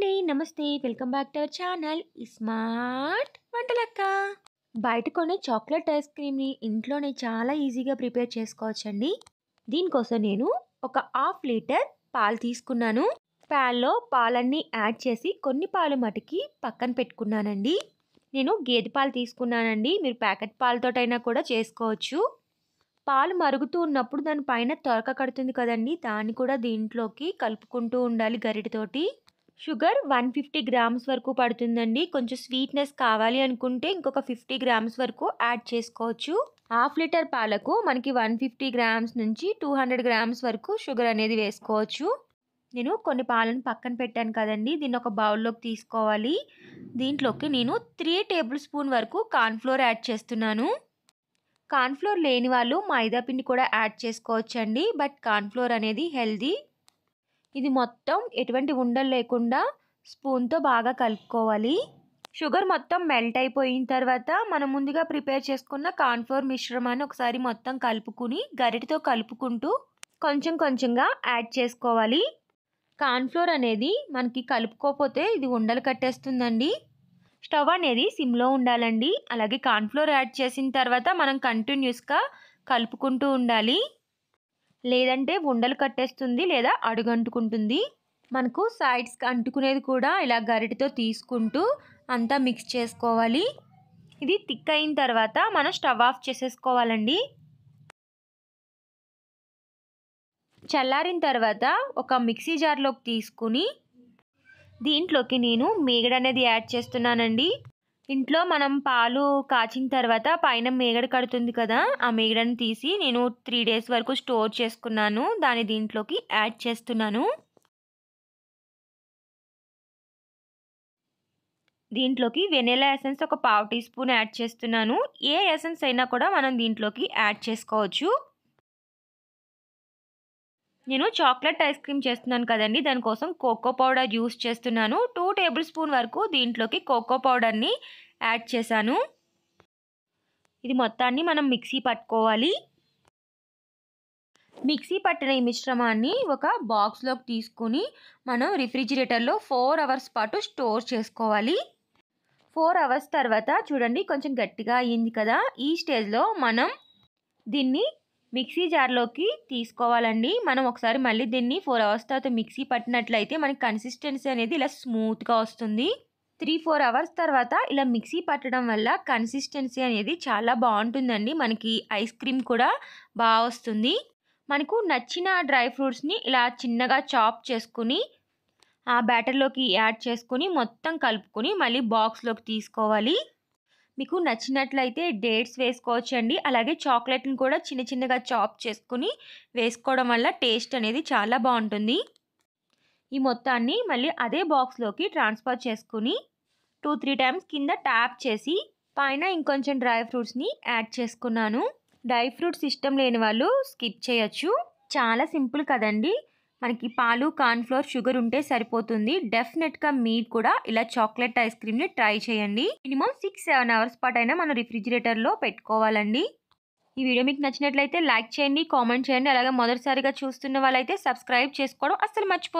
అండి నమస్తే welcome back to our channel smart Vantalakka బయట కొనే చాక్లెట్ ఐస్ క్రీమ్ని ఇంట్లోనే చాలా ఈజీగా ప్రిపేర్ చేసుకోవచ్చండి దీనికోసం నేను ఒక హాఫ్ లీటర్ పాలు తీసుకున్నాను ప్యాన్లో పాలన్నీ యాడ్ చేసి కొన్ని పాలు మటుకి పక్కన పెట్టుకున్నానండి నేను గేదె పాలు తీసుకున్నానండి మీరు ప్యాకెట్ పాలతోటైనా కూడా చేసుకోవచ్చు పాలు మరుగుతూ ఉన్నప్పుడు దాని పైన త్వరక కడుతుంది కదండి దాన్ని కూడా దీంట్లోకి కలుపుకుంటూ ఉండాలి గరిటతోటి షుగర్ వన్ ఫిఫ్టీ గ్రామ్స్ వరకు పడుతుందండి కొంచెం స్వీట్నెస్ కావాలి అనుకుంటే ఇంకొక ఫిఫ్టీ గ్రామ్స్ వరకు యాడ్ చేసుకోవచ్చు హాఫ్ లీటర్ పాలకు మనకి వన్ ఫిఫ్టీ గ్రామ్స్ నుంచి టూ హండ్రెడ్ గ్రామ్స్ వరకు షుగర్ అనేది వేసుకోవచ్చు నేను కొన్ని పాలను పక్కన పెట్టాను కదండి దీన్ని ఒక బౌల్లోకి తీసుకోవాలి దీంట్లోకి నేను త్రీ టేబుల్ స్పూన్ వరకు కార్న్ఫ్లోర్ యాడ్ చేస్తున్నాను కార్న్ఫ్లోర్ లేని వాళ్ళు మైదా పిండి కూడా యాడ్ చేసుకోవచ్చండి బట్ కార్న్ఫ్లోర్ అనేది హెల్దీ ఇది మొత్తం ఎటువంటి ఉండలు లేకుండా స్పూన్తో బాగా కలుపుకోవాలి షుగర్ మొత్తం మెల్ట్ అయిపోయిన తర్వాత మనం ముందుగా ప్రిపేర్ చేసుకున్న కాన్ఫ్లోర్ మిశ్రమాన్ని ఒకసారి మొత్తం కలుపుకుని గరిటితో కలుపుకుంటూ కొంచెం కొంచెంగా యాడ్ చేసుకోవాలి కాన్ఫ్లోర్ అనేది మనకి కలుపుకోకపోతే ఇది ఉండలు కట్టేస్తుందండి స్టవ్ అనేది సిమ్లో ఉండాలండి అలాగే కాన్ఫ్లోర్ యాడ్ చేసిన తర్వాత మనం కంటిన్యూస్గా కలుపుకుంటూ ఉండాలి లేదంటే ఉండలు కట్టేస్తుంది లేదా అడుగంటుకుంటుంది మనకు సైడ్స్కి అంటుకునేది కూడా ఇలా గరిటితో తీసుకుంటూ అంతా మిక్స్ చేసుకోవాలి ఇది థిక్ అయిన తర్వాత మనం స్టవ్ ఆఫ్ చేసేసుకోవాలండి చల్లారిన తర్వాత ఒక మిక్సీ జార్లోకి తీసుకుని దీంట్లోకి నేను మీగడ అనేది యాడ్ చేస్తున్నానండి ఇంట్లో మనం పాలు కాచిన తర్వాత పైన మేగడ కడుతుంది కదా ఆ మేగడని తీసి నేను త్రీ డేస్ వరకు స్టోర్ చేసుకున్నాను దాని దీంట్లోకి యాడ్ చేస్తున్నాను దీంట్లోకి వెనిలా ఎసెన్స్ ఒక పావు టీ స్పూన్ యాడ్ చేస్తున్నాను ఏ ఎసెన్స్ అయినా కూడా మనం దీంట్లోకి యాడ్ చేసుకోవచ్చు నేను చాక్లెట్ ఐస్ క్రీమ్ చేస్తున్నాను కదండి దానికోసం కోకో పౌడర్ యూస్ చేస్తున్నాను టూ టేబుల్ స్పూన్ వరకు దీంట్లోకి కోకో పౌడర్ని యాడ్ చేశాను ఇది మొత్తాన్ని మనం మిక్సీ పట్టుకోవాలి మిక్సీ పట్టిన ఈ మిశ్రమాన్ని ఒక బాక్స్లోకి తీసుకుని మనం రిఫ్రిజిరేటర్లో ఫోర్ అవర్స్ పాటు స్టోర్ చేసుకోవాలి ఫోర్ అవర్స్ తర్వాత చూడండి కొంచెం గట్టిగా అయ్యింది కదా ఈ స్టేజ్లో మనం దీన్ని మిక్సీ జార్లోకి తీసుకోవాలండి మనం ఒకసారి మళ్ళీ దీన్ని ఫోర్ అవర్స్ తర్వాత మిక్సీ పట్టినట్లయితే మనకి కన్సిస్టెన్సీ అనేది ఇలా స్మూత్గా వస్తుంది త్రీ ఫోర్ అవర్స్ తర్వాత ఇలా మిక్సీ పట్టడం వల్ల కన్సిస్టెన్సీ అనేది చాలా బాగుంటుందండి మనకి ఐస్ క్రీమ్ కూడా బాగా వస్తుంది మనకు నచ్చిన డ్రై ఫ్రూట్స్ని ఇలా చిన్నగా చాప్ చేసుకుని ఆ బ్యాటర్లోకి యాడ్ చేసుకుని మొత్తం కలుపుకొని మళ్ళీ బాక్స్లోకి తీసుకోవాలి మీకు నచ్చినట్లయితే డేట్స్ వేసుకోవచ్చండి అలాగే చాక్లెట్ని కూడా చిన్న చిన్నగా చాప్ చేసుకుని వేసుకోవడం వల్ల టేస్ట్ అనేది చాలా బాగుంటుంది ఈ మొత్తాన్ని మళ్ళీ అదే బాక్స్లోకి ట్రాన్స్ఫర్ చేసుకుని టూ త్రీ టైమ్స్ కింద ట్యాప్ చేసి పైన ఇంకొంచెం డ్రై ఫ్రూట్స్ని యాడ్ చేసుకున్నాను డ్రై ఫ్రూట్స్ ఇష్టం లేని వాళ్ళు స్కిప్ చేయొచ్చు చాలా సింపుల్ కదండి మనకి పాలు కార్న్ఫ్లోర్ షుగర్ ఉంటే సరిపోతుంది డెఫినెట్గా మీరు కూడా ఇలా చాక్లెట్ ఐస్ క్రీమ్ని ట్రై చేయండి మినిమం సిక్స్ సెవెన్ అవర్స్ పాటు అయినా మనం రిఫ్రిజిరేటర్లో పెట్టుకోవాలండి ఈ వీడియో మీకు నచ్చినట్లయితే లైక్ చేయండి కామెంట్ చేయండి అలాగే మొదటిసారిగా చూస్తున్న వాళ్ళైతే సబ్స్క్రైబ్ చేసుకోవడం అస్సలు మర్చిపోతుంది